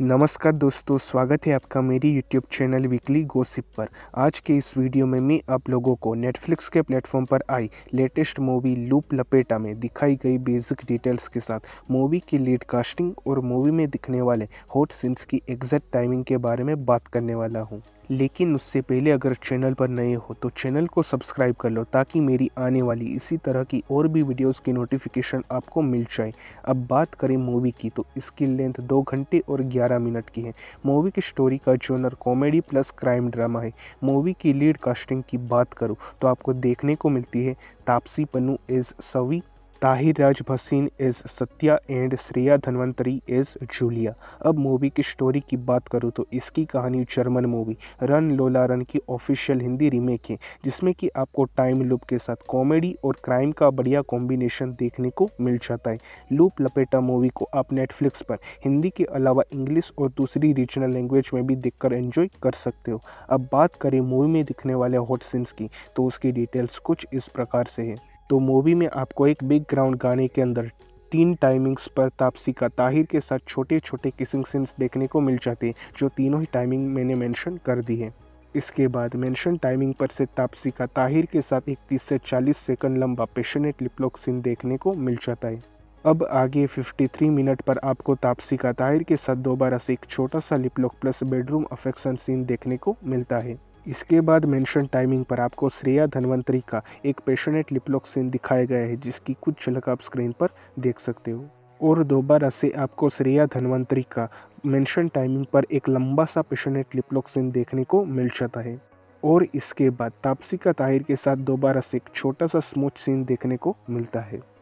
नमस्कार दोस्तों स्वागत है आपका मेरी यूट्यूब चैनल वीकली गोसिप पर आज के इस वीडियो में मैं आप लोगों को नेटफ्लिक्स के प्लेटफॉर्म पर आई लेटेस्ट मूवी लूप लपेटा में दिखाई गई बेसिक डिटेल्स के साथ मूवी की लीड कास्टिंग और मूवी में दिखने वाले हॉट सीन्स की एग्जैक्ट टाइमिंग के बारे में बात करने वाला हूँ लेकिन उससे पहले अगर चैनल पर नए हो तो चैनल को सब्सक्राइब कर लो ताकि मेरी आने वाली इसी तरह की और भी वीडियोस की नोटिफिकेशन आपको मिल जाए अब बात करें मूवी की तो इसकी लेंथ दो घंटे और ग्यारह मिनट की है मूवी की स्टोरी का genre comedy plus crime drama है मूवी की लीड कास्टिंग की बात करूँ तो आपको देखने को मिलती है Taapsee Pannu as Savi Tahir Raj Bhasin is Satya and Shreya Dhanvantary is Julia अब मूवी की स्टोरी की बात करूँ तो इसकी कहानी German movie run Lola run की ऑफिशियल हिंदी रीमेक है जिसमें कि आपको टाइम लूप के साथ कॉमेडी और क्राइम का बढ़िया कॉम्बिनेशन देखने को मिल जाता है लूप लपेटा मूवी को आप नेटफ्लिक्स पर हिंदी के अलावा इंग्लिश और दूसरी रीजनल लैंग्वेज में भी देख एंजॉय कर सकते हो अब बात करें मूवी में दिखने वाले हॉट सीन्स की तो उसकी डिटेल्स कुछ इस प्रकार से है तो मूवी में आपको एक बिग ग्राउंड गाने के अंदर तीन टाइमिंग्स पर तापसी का ताहिर के साथ छोटे छोटे किसिंग सीन्स देखने को मिल जाते हैं जो तीनों ही टाइमिंग मैंने मेंशन कर दी है इसके बाद मेंशन टाइमिंग पर से तापसी का ताहिर के साथ एक तीस से चालीस सेकंड लंबा पेशनेट लिपलॉक सीन देखने को मिल जाता है अब आगे 53 मिनट पर आपको तापसी का ताहिर के साथ दोबारा से एक छोटा सा lip lock plus bedroom affection scene देखने को मिलता है इसके बाद मेंशन टाइमिंग पर आपको श्रेया धनवंतरी का एक पैशनेट लिपलॉक सीन दिखाया गया है जिसकी कुछ झलक आप स्क्रीन पर देख सकते हो और दोबारा से आपको श्रेया धनवंतरी का मेंशन टाइमिंग पर एक लंबा सा पैशनेट लिपलॉक सीन देखने को मिल जाता है और इसके बाद तापसी का ताहिर के साथ दोबारा से एक छोटा सा स्मूथ सीन देखने को मिलता है